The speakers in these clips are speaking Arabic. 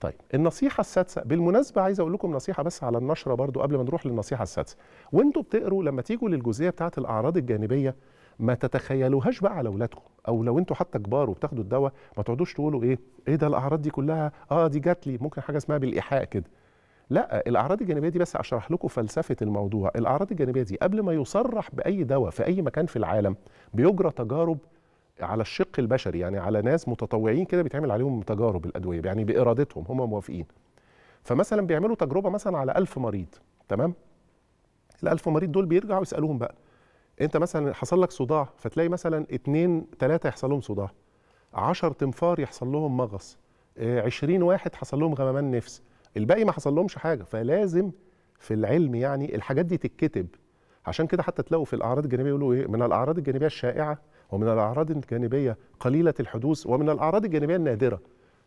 طيب النصيحه السادسه بالمناسبه عايز اقول لكم نصيحه بس على النشره برضو قبل ما نروح للنصيحه السادسه وانتوا بتقروا لما تيجوا للجزئيه بتاعت الاعراض الجانبيه ما تتخيلوهاش بقى على اولادكم او لو انتوا حتى كبار وبتاخدوا الدواء ما تقعدوش تقولوا ايه ايه ده الاعراض دي كلها اه دي جات لي ممكن حاجه اسمها بالايحاء كده لا الاعراض الجانبيه دي بس اشرح لكم فلسفه الموضوع الاعراض الجانبيه دي قبل ما يصرح باي دواء في اي مكان في العالم بيجرى تجارب على الشق البشري يعني على ناس متطوعين كده بيتعمل عليهم تجارب الادويه يعني بارادتهم هم موافقين فمثلا بيعملوا تجربه مثلا على ألف مريض تمام ال1000 مريض دول بيرجعوا يسالوهم بقى انت مثلا حصل لك صداع فتلاقي مثلا اتنين تلاتة يحصل لهم صداع 10 تنفار يحصل لهم مغص 20 آه، واحد حصل لهم غممان نفس الباقي ما حصل لهمش حاجه فلازم في العلم يعني الحاجات دي تتكتب عشان كده حتى تلاقوا في الاعراض الجانبيه يقولوا ايه من الاعراض الجانبيه الشائعه ومن الاعراض الجانبيه قليله الحدوث ومن الاعراض الجانبيه النادره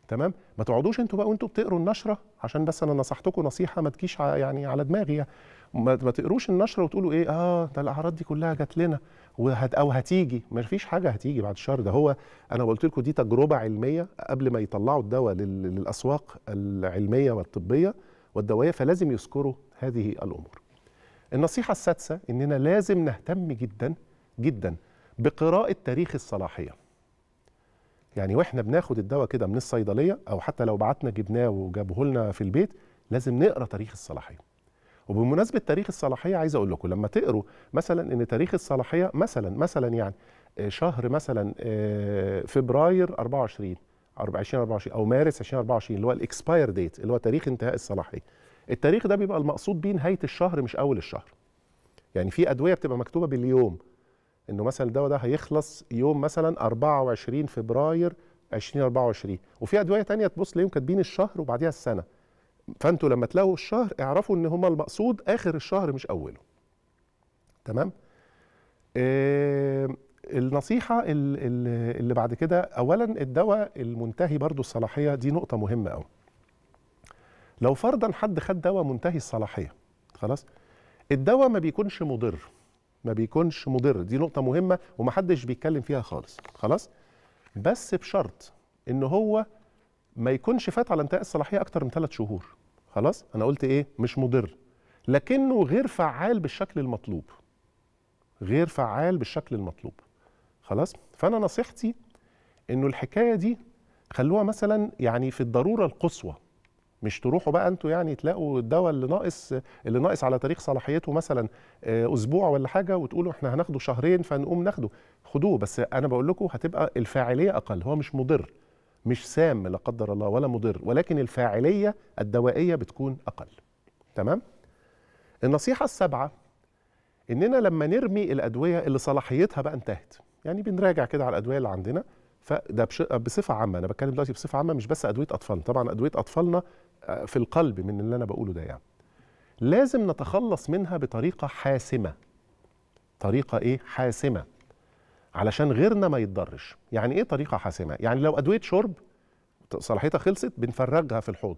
تمام ما تقعدوش انتوا بقى وانتوا بتقروا النشره عشان بس انا نصحتكم نصيحه ما تجيش يعني على دماغي يعني. ما تقروش النشره وتقولوا ايه اه ده الاعراض دي كلها جات لنا وهت او هتيجي ما فيش حاجه هتيجي بعد الشهر ده هو انا قلت لكم دي تجربه علميه قبل ما يطلعوا الدواء للاسواق العلميه والطبيه والدوائيه فلازم يذكروا هذه الامور النصيحه السادسه اننا لازم نهتم جدا جدا بقراءة تاريخ الصلاحية يعني واحنا بناخد الدواء كده من الصيدليه او حتى لو بعتنا جبناه وجابه لنا في البيت لازم نقرا تاريخ الصلاحيه وبمناسبه تاريخ الصلاحيه عايز اقول لكم لما تقروا مثلا ان تاريخ الصلاحيه مثلا مثلا يعني آه، شهر مثلا آه، فبراير 24 24 24 او مارس 2024 اللي هو الاكسباير ديت اللي هو تاريخ انتهاء الصلاحيه التاريخ ده بيبقى المقصود بيه نهايه الشهر مش اول الشهر يعني في ادويه بتبقى مكتوبه باليوم انه مثلا الدواء ده هيخلص يوم مثلا 24 فبراير 2024 وفي ادويه تانية تبص ليهم كاتبين الشهر وبعديها السنه فانتوا لما تلاقوا الشهر اعرفوا ان هما المقصود اخر الشهر مش اوله تمام آه النصيحه اللي بعد كده اولا الدواء المنتهي برضو الصلاحيه دي نقطه مهمه قوي لو فرضا حد خد دواء منتهي الصلاحيه خلاص الدواء ما بيكونش مضر ما بيكونش مضر دي نقطه مهمه ومحدش بيتكلم فيها خالص خلاص بس بشرط ان هو ما يكونش فات على انتهاء الصلاحيه اكتر من ثلاث شهور خلاص انا قلت ايه مش مضر لكنه غير فعال بالشكل المطلوب غير فعال بالشكل المطلوب خلاص فانا نصيحتي انه الحكايه دي خلوها مثلا يعني في الضروره القصوى مش تروحوا بقى انتوا يعني تلاقوا الدواء اللي ناقص اللي ناقص على تاريخ صلاحيته مثلا آه، اسبوع ولا حاجه وتقولوا احنا هناخده شهرين فنقوم ناخده خدوه بس انا بقول لكم هتبقى الفاعليه اقل هو مش مضر مش سام لا قدر الله ولا مضر ولكن الفاعليه الدوائيه بتكون اقل تمام النصيحه السابعه اننا لما نرمي الادويه اللي صلاحيتها بقى انتهت يعني بنراجع كده على الادويه اللي عندنا فده بصفه عامه انا بتكلم دلوقتي بصفه عامه مش بس ادويه اطفالنا طبعا ادويه اطفالنا في القلب من اللي انا بقوله ده يعني لازم نتخلص منها بطريقه حاسمه طريقه ايه حاسمه علشان غيرنا ما يتضرش يعني ايه طريقه حاسمه يعني لو ادويه شرب صلاحيتها خلصت بنفرغها في الحوض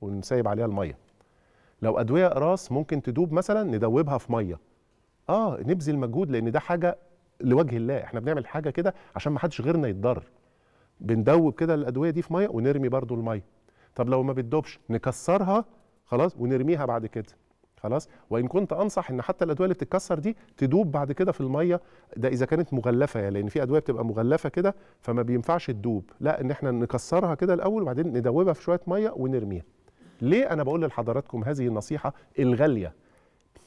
ونسيب عليها الميه لو ادويه راس ممكن تدوب مثلا ندوبها في ميه اه نبذل مجهود لان ده حاجه لوجه الله احنا بنعمل حاجه كده عشان ما حدش غيرنا يتضرر بندوب كده الادويه دي في ميه ونرمي برضو الميه طب لو ما بتدوبش نكسرها خلاص ونرميها بعد كده خلاص وان كنت انصح ان حتى الادويه اللي بتتكسر دي تدوب بعد كده في الميه ده اذا كانت مغلفه يعني لان في ادويه بتبقى مغلفه كده فما بينفعش تدوب لا ان احنا نكسرها كده الاول وبعدين ندوبها في شويه ميه ونرميها ليه انا بقول لحضراتكم هذه النصيحه الغاليه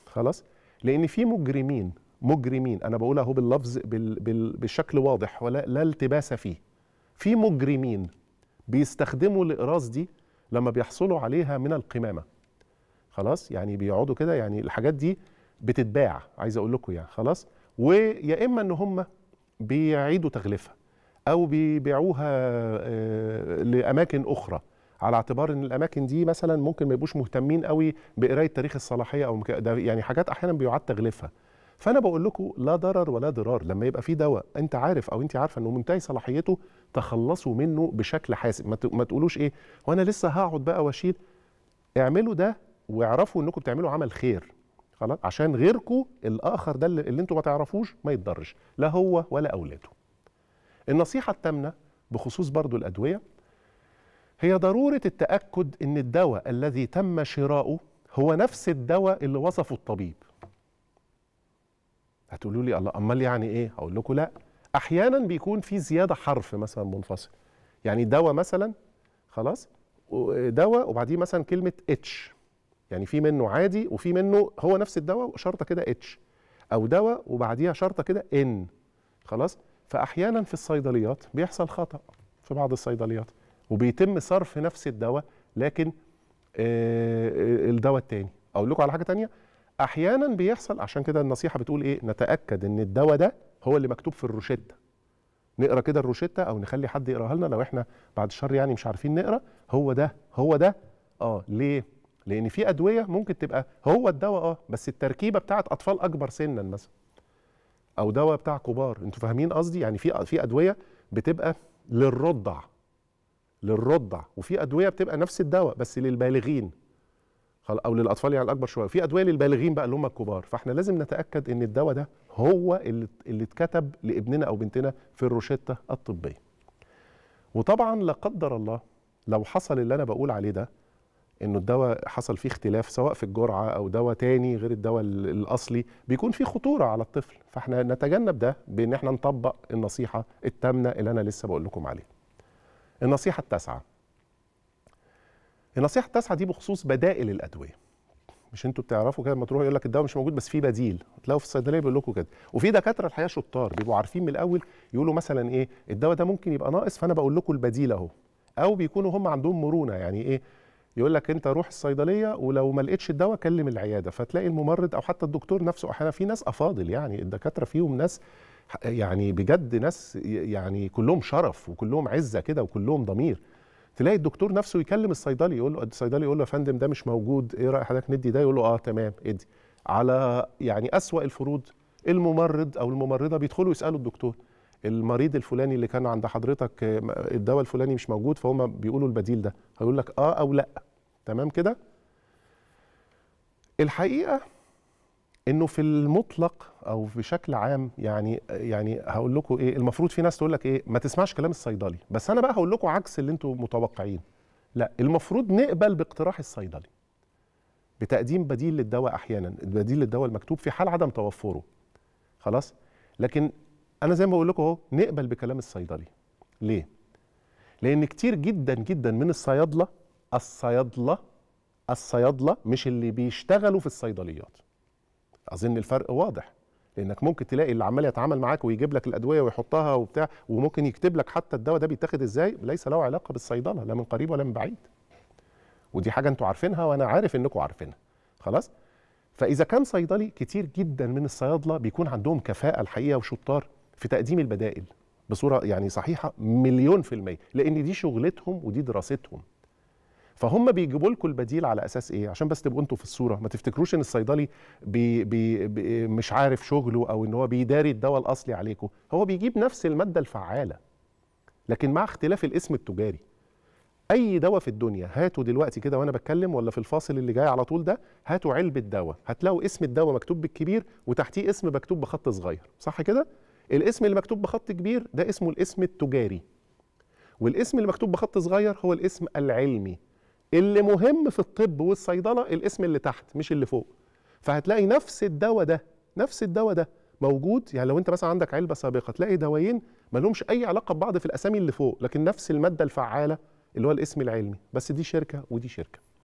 خلاص لان في مجرمين مجرمين انا بقول اهو باللفظ بال بال بالشكل واضح ولا لا التباس فيه في مجرمين بيستخدموا الاقراص دي لما بيحصلوا عليها من القمامه خلاص يعني بيقعدوا كده يعني الحاجات دي بتتباع عايز اقول لكم يعني خلاص ويا اما ان هم بيعيدوا تغليفها او بيبيعوها آه، لاماكن اخرى على اعتبار ان الاماكن دي مثلا ممكن ما يبقوش مهتمين قوي بقرايه تاريخ الصلاحيه او ده يعني حاجات احيانا بيعاد تغليفها فانا بقول لكم لا ضرر ولا ضرار لما يبقى في دواء انت عارف او انت عارفه انه منتهي صلاحيته تخلصوا منه بشكل حاسم ما تقولوش ايه وانا لسه هقعد بقى واشيل اعملوا ده واعرفوا انكم بتعملوا عمل خير خلاص عشان غيركم الاخر ده اللي انتم ما تعرفوش ما يتضرش لا هو ولا اولاده النصيحه الثامنه بخصوص برضو الادويه هي ضروره التاكد ان الدواء الذي تم شراؤه هو نفس الدواء اللي وصفه الطبيب هتقولوا لي الله امال يعني ايه هقول لكم لا احيانا بيكون في زياده حرف مثلا منفصل يعني دواء مثلا خلاص دواء وبعديه مثلا كلمه اتش يعني في منه عادي وفي منه هو نفس الدواء وشرطه كده اتش او دواء وبعديها شرطه كده ان خلاص فاحيانا في الصيدليات بيحصل خطا في بعض الصيدليات وبيتم صرف نفس الدواء لكن آه، آه، الدواء التاني اقول لكم على حاجه تانية احيانا بيحصل عشان كده النصيحه بتقول ايه نتاكد ان الدواء ده هو اللي مكتوب في الروشته نقرا كده الروشته او نخلي حد يقراها لنا لو احنا بعد الشر يعني مش عارفين نقرا هو ده هو ده اه ليه لان في ادويه ممكن تبقى هو الدواء اه بس التركيبه بتاعت اطفال اكبر سنا مثلا او دواء بتاع كبار انتوا فاهمين قصدي يعني في في ادويه بتبقى للرضع للرضع وفي ادويه بتبقى نفس الدواء بس للبالغين او للاطفال يعني الاكبر شويه في ادويه للبالغين بقى اللي هم الكبار فاحنا لازم نتاكد ان الدواء ده هو اللي اللي اتكتب لابننا او بنتنا في الروشته الطبيه وطبعا لا قدر الله لو حصل اللي انا بقول عليه ده انه الدواء حصل فيه اختلاف سواء في الجرعه او دواء تاني غير الدواء الاصلي بيكون فيه خطوره على الطفل فاحنا نتجنب ده بان احنا نطبق النصيحه التامنه اللي انا لسه بقول لكم عليها النصيحه التاسعه النصيحه التاسعه دي بخصوص بدائل الادويه مش انتوا بتعرفوا كده لما تروحوا يقول لك الدواء مش موجود بس في بديل تلاقوا في الصيدليه بيقول لكم كده وفي دكاتره الحقيقه شطار بيبقوا عارفين من الاول يقولوا مثلا ايه الدواء ده ممكن يبقى ناقص فانا بقول لكم البديل اهو او بيكونوا هم عندهم مرونه يعني ايه يقول لك انت روح الصيدليه ولو ما لقيتش الدواء كلم العياده فتلاقي الممرض او حتى الدكتور نفسه احيانا في ناس افاضل يعني الدكاتره فيهم ناس يعني بجد ناس يعني كلهم شرف وكلهم عزه كده وكلهم ضمير تلاقي الدكتور نفسه يكلم الصيدلي يقول له الصيدلي يقول له يا فندم ده مش موجود ايه راي حضرتك ندي ده يقول له اه تمام ادي على يعني اسوا الفروض الممرض او الممرضه بيدخلوا يسالوا الدكتور المريض الفلاني اللي كان عند حضرتك الدواء الفلاني مش موجود فهم بيقولوا البديل ده هيقول لك اه او لا تمام كده الحقيقه انه في المطلق او بشكل عام يعني يعني هقول لكم ايه المفروض في ناس تقول لك ايه ما تسمعش كلام الصيدلي بس انا بقى هقول لكم عكس اللي انتم متوقعين لا المفروض نقبل باقتراح الصيدلي بتقديم بديل للدواء احيانا بديل للدواء المكتوب في حال عدم توفره خلاص لكن انا زي ما بقول لكم اهو نقبل بكلام الصيدلي ليه لان كتير جدا جدا من الصيادله الصيادله الصيادله مش اللي بيشتغلوا في الصيدليات اظن الفرق واضح لانك ممكن تلاقي اللي عمال يتعامل معاك ويجيب لك الادويه ويحطها وبتاع وممكن يكتب لك حتى الدواء ده بيتاخد ازاي ليس له علاقه بالصيدله لا من قريب ولا من بعيد ودي حاجه انتوا عارفينها وانا عارف انكم عارفينها خلاص فاذا كان صيدلي كتير جدا من الصيادله بيكون عندهم كفاءه الحقيقه وشطار في تقديم البدائل بصوره يعني صحيحه مليون في الميه لان دي شغلتهم ودي دراستهم فهم بيجيبوا لكم البديل على اساس ايه عشان بس تبقوا انتوا في الصوره ما تفتكروش ان الصيدلي بي بي بي مش عارف شغله او ان هو بيداري الدواء الاصلي عليكم هو بيجيب نفس الماده الفعاله لكن مع اختلاف الاسم التجاري اي دواء في الدنيا هاتوا دلوقتي كده وانا بتكلم ولا في الفاصل اللي جاي على طول ده هاتوا علبه دواء هتلاقوا اسم الدواء مكتوب بالكبير وتحتيه اسم مكتوب بخط صغير صح كده الاسم اللي مكتوب بخط كبير ده اسمه الاسم التجاري والاسم اللي مكتوب بخط صغير هو الاسم العلمي اللي مهم في الطب والصيدله الاسم اللي تحت مش اللي فوق فهتلاقي نفس الدواء ده نفس الدواء ده موجود يعني لو انت مثلا عندك علبه سابقه تلاقي دوايين ما لهمش اي علاقه ببعض في الاسامي اللي فوق لكن نفس الماده الفعاله اللي هو الاسم العلمي بس دي شركه ودي شركه